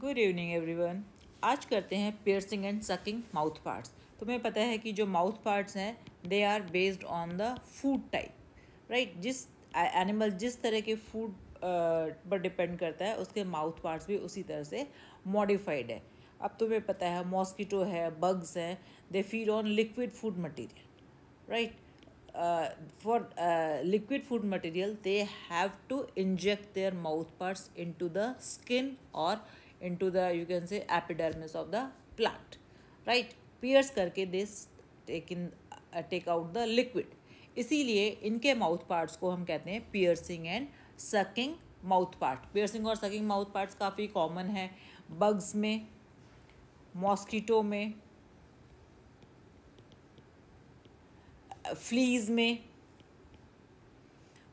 Good evening everyone आज करते हैं piercing and sucking mouth parts तुम्हें पता है कि जो माउथ पार्ट्स हैं they are based on the food type right जिस एनिमल जिस तरह के फूड पर डिपेंड करता है उसके माउथ पार्ट्स भी उसी तरह से मॉडिफाइड है अब तुम्हें पता है मॉस्किटो है बग्स हैं they feed on liquid food material right for liquid food material they have to inject their mouth parts into the skin और into the you can say epidermis of the plant right pierce करके they take in take out the liquid इसीलिए इनके mouth parts को हम कहते हैं piercing and sucking mouth part piercing और sucking mouth parts काफ़ी कॉमन है बग्स में मॉस्किटो में फ्लीज में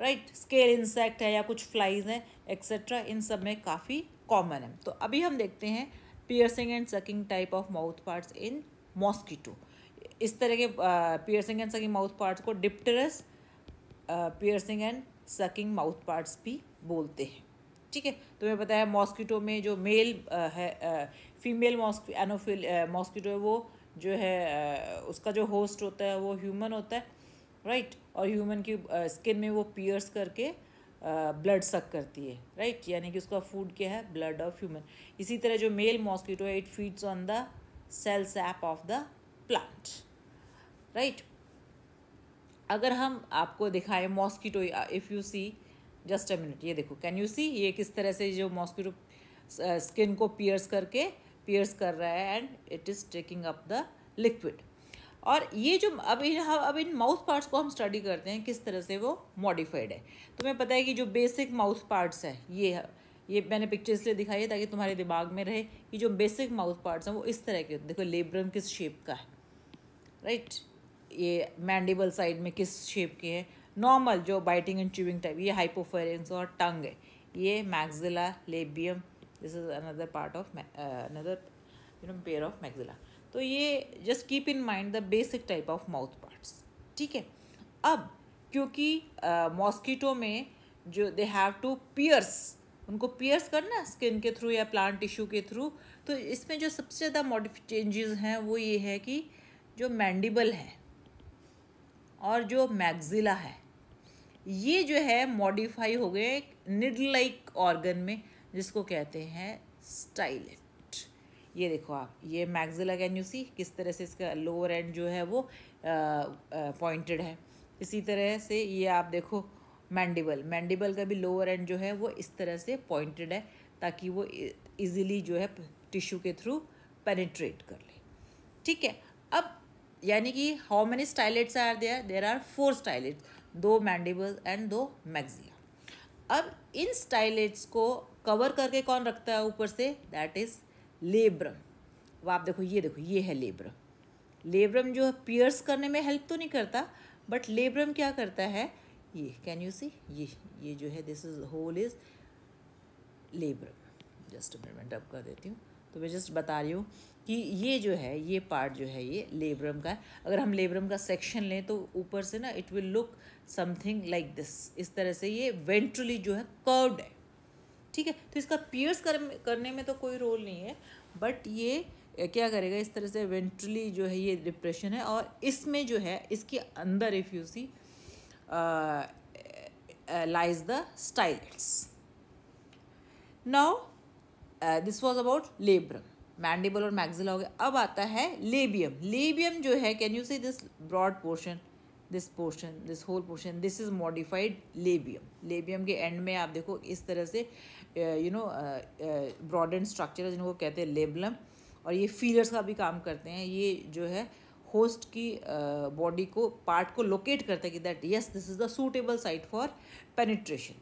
राइट स्केल इंसेक्ट है या कुछ फ्लाइज हैं एक्सेट्रा इन सब में काफ़ी कॉमन है तो अभी हम देखते हैं piercing and sucking type of mouth parts in mosquito इस तरह के piercing and sucking mouth parts को dipterous piercing and sucking mouth parts भी बोलते हैं ठीक है तुम्हें पता है मॉस्किटो में जो मेल uh, है फीमेल एनोफिल मॉस्किटो है वो जो है uh, उसका जो होस्ट होता है वो ह्यूमन होता है राइट right? और ह्यूमन की स्किन uh, में वो पियर्स करके ब्लड सक करती है राइट यानी कि उसका फूड क्या है ब्लड ऑफ ह्यूमन इसी तरह जो मेल मॉस्किटो है it feeds on the cell sap of the plant right अगर हम आपको दिखाएं mosquito if you see just a minute ये देखो कैन यू सी ये किस तरह से जो मॉस्किटो स्किन को पियर्स करके पियर्स कर रहा है and it is taking up the liquid और ये जो अब इन हाँ, अब इन माउथ पार्ट्स को हम स्टडी करते हैं किस तरह से वो मॉडिफाइड है तुम्हें पता है कि जो बेसिक माउथ पार्ट्स हैं ये ये मैंने पिक्चर इसलिए दिखाई है ताकि तुम्हारे दिमाग में रहे कि जो बेसिक माउथ पार्ट्स हैं वो इस तरह के देखो लेब्रम किस शेप का है राइट ये मैंडिबल साइड में किस शेप के हैं नॉर्मल जो बाइटिंग एंड च्यूविंग टाइप ये हाइपोफेरेंस और टंग है ये maxilla labium this is another part of another you know pair of maxilla तो ये just keep in mind the basic type of mouth parts ठीक है अब क्योंकि मॉस्किटो uh, में जो दे हैव टू पियर्स उनको पियर्स करना स्किन के थ्रू या प्लांट टिश्यू के थ्रू तो इसमें जो सबसे ज़्यादा मॉडिफ चेंजेस हैं वो ये है कि जो मैंडिबल है और जो मैगजिला है ये जो है मॉडिफाई हो गए निडलाइक ऑर्गन में जिसको कहते हैं स्टाइलेट ये देखो आप ये मैगजिला कैन यू सी किस तरह से इसका लोअर एंड जो है वो पॉइंटेड है इसी तरह से ये आप देखो मैंडिबल मैंडिबल का भी लोअर एंड जो है वो इस तरह से पॉइंटेड है ताकि वो इजीली जो है टिश्यू के थ्रू पेनिट्रेट कर ले ठीक है अब यानी कि how many stylets are there there are four stylets दो मैंडिबल एंड दो मैगजिला अब इन स्टाइलेट्स को कवर करके कौन रखता है ऊपर से दैट इज़ लेब्र वो आप देखो ये देखो ये है लेब्र लेब्रम जो है पियर्स करने में हेल्प तो नहीं करता बट लेब्रम क्या करता है ये कैन यू सी ये ये जो है this is whole is labrum just मैं डब कर देती हूँ तो मैं जस्ट बता रही हूँ कि ये जो है ये पार्ट जो है ये लेब्रम का है अगर हम लेब्रम का सेक्शन लें तो ऊपर से ना it will look something like this इस तरह से ये वेंट्रली जो है कर्व्ड है ठीक है तो इसका पियर्स कर, करने में तो कोई रोल नहीं है बट ये क्या करेगा इस तरह से वेंट्रली जो है ये डिप्रेशन है और इसमें जो है इसके अंदर if you see lies the stylets now this was about labrum mandible और मैग्जिला हो गया अब आता है लेबियम लेबियम जो है can you see this broad portion this portion this whole portion this is modified labium labium के end में आप देखो इस तरह से यू नो एंड स्ट्रक्चर जिनको कहते हैं लेबलम और ये फीलर्स का भी काम करते हैं ये जो है होस्ट की बॉडी uh, को पार्ट को लोकेट करते हैं कि that yes this is the suitable site for penetration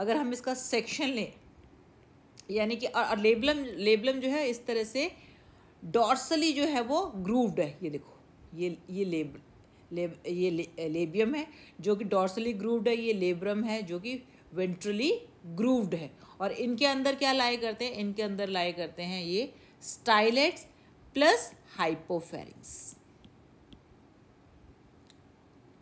अगर हम इसका सेक्शन लें यानी कि और लेबलम लेबलम जो है इस तरह से डॉर्सली जो है वो ग्रूव्ड है ये देखो ये ये लेब लेब ये ले, लेबियम है जो कि डॉर्सली ग्रूव्ड है ये लेब्रम है जो कि वेंट्रली ग्रूव्ड है और इनके अंदर क्या लाए करते हैं इनके अंदर लाए करते हैं ये स्टाइलेट्स प्लस हाइपोफेरिंग्स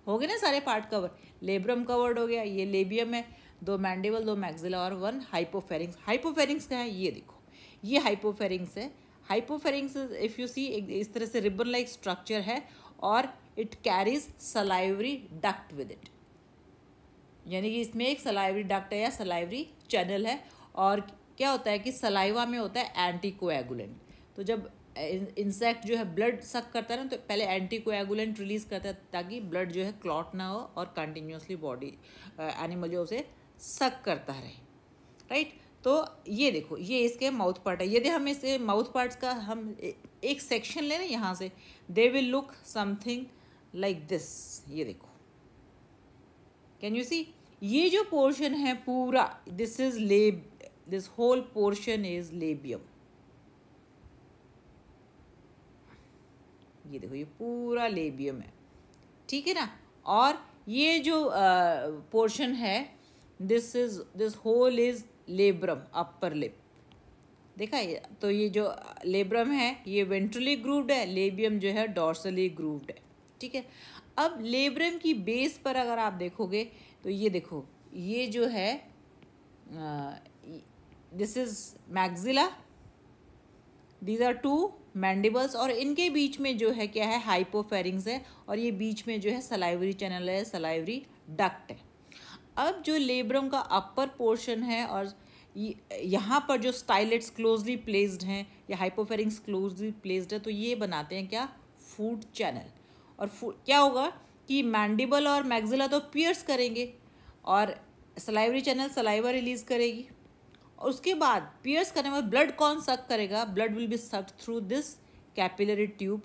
हो गए ना सारे पार्ट कवर लेब्रम कवर्ड हो गया ये लेबियम है दो मैंडेबल दो मैक्सिला और वन हाइपोफेरिंग्स हाइपोफेरिंग्स क्या है ये देखो ये हाइपोफेरिंग्स है हाइपोफेरिंग्स इफ़ यू सी एक इस तरह से रिबन लाइक स्ट्रक्चर है और it carries salivary duct with it यानी कि इसमें एक सलाइवरी डक्ट है या सलाइवरी चैनल है और क्या होता है कि सलाइवा में होता है एंटी कोएगुलेंट तो जब इंसेक्ट जो है ब्लड सक करता है ना तो पहले एंटी कोएगुलेंट रिलीज करता है ताकि ब्लड जो है क्लॉट ना हो और कंटिन्यूसली बॉडी एनिमल जो उसे सक करता रहे राइट तो ये देखो ये इसके माउथ पार्ट है यदि हम इसे माउथ पार्ट्स का हम एक सेक्शन लें ना यहाँ से they will look something like this ये देखो कैन यू सी ये जो पोर्शन है पूरा this is lab this whole portion is labium ये देखो ये पूरा लेबियम है ठीक है ना और ये जो पोर्शन है this is this whole is labrum upper lip देखा ये तो ये जो लेब्रम है ये वेंट्रली ग्रूव्ड है लेबियम जो है डॉर्सली ग्रूव्ड है ठीक है अब लेब्रम की बेस पर अगर आप देखोगे तो ये देखो ये जो है this is maxilla these are two mandibles और इनके बीच में जो है क्या है हाइपोफेरिंग्स है और ये बीच में जो है सलाइवरी चैनल है सलाइवरी डक्ट है अब जो लेब्रम का अपर पोर्शन है और यहाँ पर जो स्टाइलेट्स क्लोजली प्लेस्ड हैं या हाइपोफेरिंग्स क्लोजली प्लेस्ड है तो ये बनाते हैं क्या फूड चैनल और क्या होगा कि मैंडिबल और मैग्जिला तो पियर्स करेंगे और सलाइवरी चैनल सलाइवा रिलीज करेगी और उसके बाद पियर्स करने में ब्लड कौन सक करेगा blood will be suck through this capillary tube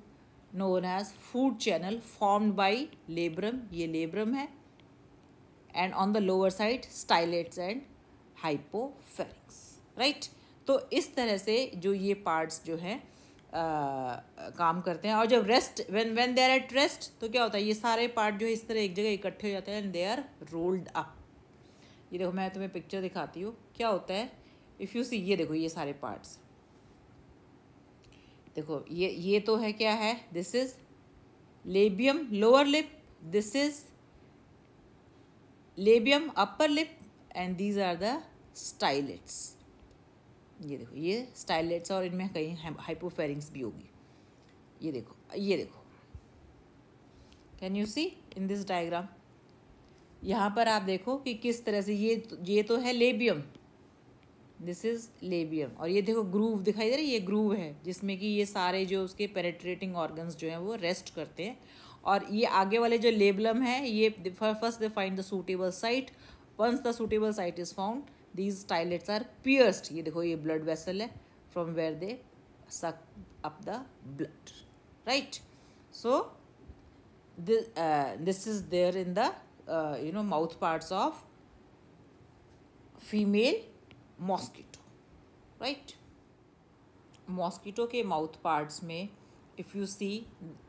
known as food channel formed by labrum ये लेब्रम है and on the lower side stylets and hypopharynx right तो इस तरह से जो ये पार्ट्स जो हैं काम करते हैं और जब rest when when they are at rest तो क्या होता है ये सारे पार्ट जो है इस तरह एक जगह इकट्ठे हो जाते हैं and they are rolled up ये देखो मैं तुम्हें पिक्चर दिखाती हूँ क्या होता है इफ़ यू सी ये देखो ये सारे पार्ट्स देखो ये ये तो है क्या है this is labium lower lip this is labium upper lip and these are the stylets ये देखो ये स्टाइलेट्स और इनमें कहीं हाइपोफेरिंग्स भी होगी ये देखो ये देखो can you see in this diagram यहाँ पर आप देखो कि किस तरह से ये तो- ये तो है लेबियम दिस इज़ लेबियम और ये देखो ग्रूव दिखाई दे रहा है ये ग्रूव है जिसमें कि ये सारे जो उसके पेनेट्रेटिंग ऑर्गन्स जो हैं वो रेस्ट करते हैं और ये आगे वाले जो लेबलम है ये first they find the suitable site once the suitable site is found these stylets are pierced ये देखो ये ब्लड वेसल है from where they suck up the blood right so this is their in the you know mouth parts of female mosquito right mosquito के mouth parts में if you see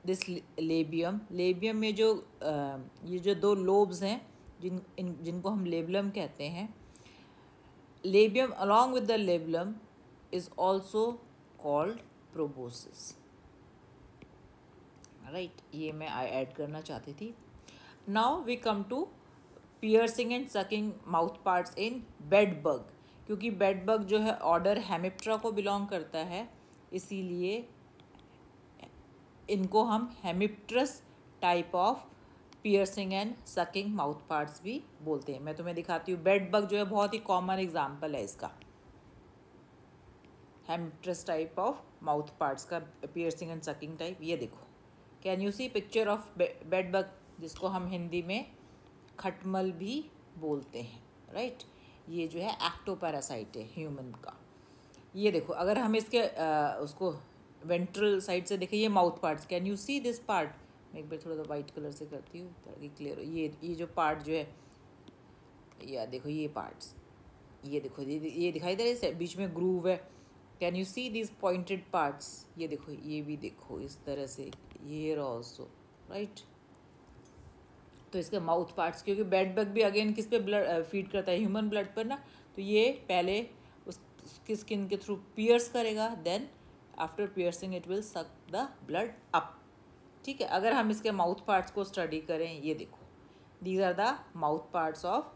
this labium labium में जो uh, ये जो दो lobes हैं जिन इन जिनको हम labium कहते हैं labium along with the labellum is also called proboscis right right, ये मैं ऐड करना चाहती थी now we come to piercing and sucking mouth parts in bed bug क्योंकि बेड बग जो है ऑर्डर हेमिप्ट्रा को बिलोंग करता है इसीलिए इनको हम hemipterous type of piercing and sucking mouth parts भी बोलते हैं मैं तुम्हें दिखाती हूँ बेड बग जो है बहुत ही कॉमन एग्जाम्पल है इसका hemipterous type of mouth parts का पियर्सिंग एंड सकिंग टाइप ये देखो can you see picture of bed bug जिसको हम हिंदी में खटमल भी बोलते हैं राइट right? ये जो है एक्टोपैरासाइट है ह्यूमन का ये देखो अगर हम इसके आ, उसको वेंट्रल साइड से देखें ये mouth parts can you see this part मैं एक बार थोड़ा सा वाइट कलर से करती हूँ ताकि क्लियर हो ये ये जो पार्ट जो है या देखो ये पार्ट्स ये देखो ये ये दिखाई दे रहा है बीच में ग्रूव है can you see this pointed parts ये देखो ये भी देखो इस तरह से ये ऑल्सो राइट तो इसके माउथ पार्ट्स क्योंकि बेड बग भी अगेन किस पे ब्लड फीड करता है ह्यूमन ब्लड पर ना तो ये पहले उसकी स्किन के थ्रू पियर्स करेगा then after piercing it will suck the blood up ठीक है अगर हम इसके माउथ पार्ट्स को स्टडी करें ये देखो these are the mouth parts of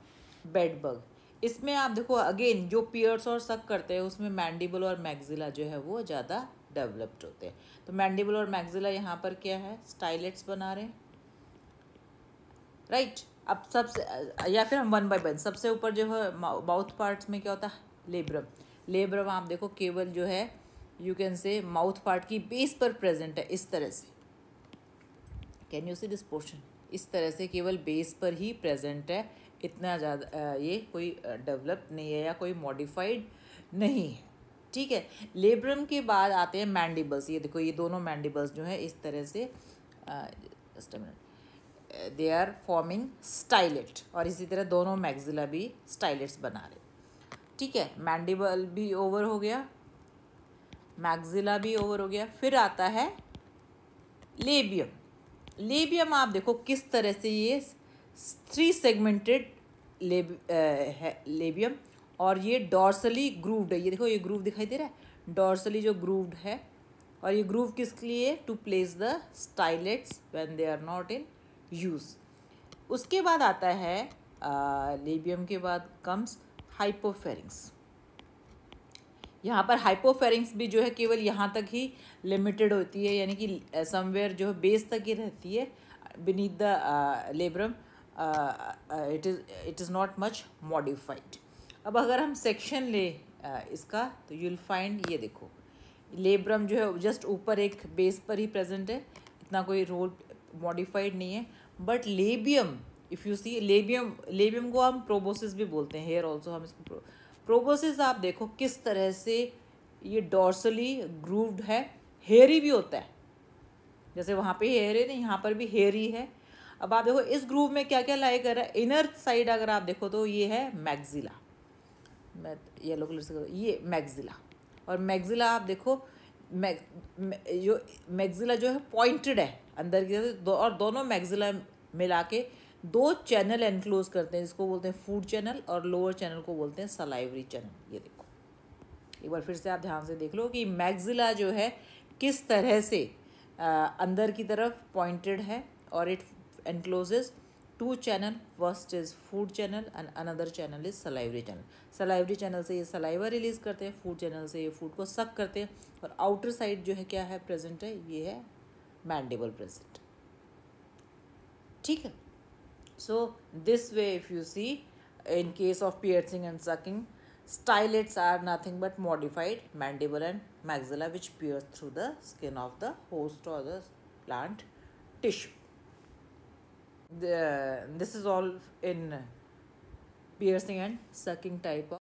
bed bug इसमें आप देखो अगेन जो पियर्स और सक करते हैं उसमें मैंडिबल और मैगजिला जो है वो ज़्यादा डेवलप्ड होते हैं तो मैंडिबल और मैगजिला यहाँ पर क्या है स्टाइलेट्स बना रहे हैं राइट right. अब सबसे या फिर हम वन बाय वन सबसे ऊपर जो है माउथ पार्ट्स में क्या होता है लेब्रम लेब्रम आप देखो केवल जो है you can say mouth part की बेस पर प्रेजेंट है इस तरह से can you see this portion इस तरह से केवल बेस पर ही प्रेजेंट है इतना ज़्यादा ये कोई डेवलप नहीं है या कोई मॉडिफाइड नहीं है ठीक है लेब्रम के बाद आते हैं मैंडिबल्स ये देखो ये दोनों मैंडिबल्स जो है इस तरह से minute they are forming stylet और इसी तरह दोनों मैगजिला भी स्टाइलेट्स बना रहे ठीक है मैंडिबल भी ओवर हो गया मैगजिला भी ओवर हो गया फिर आता है लेबियम लेबियम आप देखो किस तरह से ये थ्री सेगमेंटेड लेब है लेबियम और ये डॉर्सली ग्रूव्ड है ये देखो ये ग्रूव दिखाई दे रहा है डॉर्सली जो ग्रूव्ड है और ये ग्रूव किस लिए to place the stylets when they are not in use उसके बाद आता है लेबियम के बाद कम्स हाइपोफेरिंग्स यहाँ पर हाइपोफेरिंग्स भी जो है केवल यहाँ तक ही लिमिटेड होती है यानी कि समवेयर जो है बेस तक ही रहती है beneath the labrum it is it is not much modified अब अगर हम सेक्शन ले uh, इसका तो यूल फाइंड ये देखो लेबरम जो है जस्ट ऊपर एक बेस पर ही प्रेजेंट है इतना कोई रोल मॉडिफाइड नहीं है but labium if you see labium labium को हम प्रोबोसिस भी बोलते हैं हेयर ऑल्सो हम इसको प्रोबोसिस आप देखो किस तरह से ये डोर्सली ग्रूव्ड है हेरी भी होता है जैसे वहाँ पे हेरे नहीं यहाँ पर भी हेरी है अब आप देखो इस ग्रूव में क्या क्या लाइक कर रहा है इनर साइड अगर आप देखो तो ये है मैगजिला मैं येलो कलर से ये मैगजिला और मैगजिला आप देखो मैग जो मैगजिला जो है पॉइंटेड है अंदर की तरफ और दोनों मैगजिला मिला के दो चैनल एनक्लोज करते हैं जिसको बोलते हैं फूड चैनल और लोअर चैनल को बोलते हैं सलाइवरी चैनल ये देखो एक बार फिर से आप ध्यान से देख लो कि मैगजिला जो है किस तरह से आ, अंदर की तरफ पॉइंटेड है और it encloses two channel first is food channel and another channel is salivary channel salivary channel से ये सलाइवर रिलीज़ करते हैं फूड चैनल से ये फूड को सक करते हैं और आउटर साइड जो है क्या है प्रेजेंट है ये है मैंडेबल प्रेजेंट ठीक है So this way if you see in case of piercing and sucking stylets are nothing but modified mandible and maxilla which pierce through the skin of the host or the plant tissue. The, this is all in piercing and sucking type of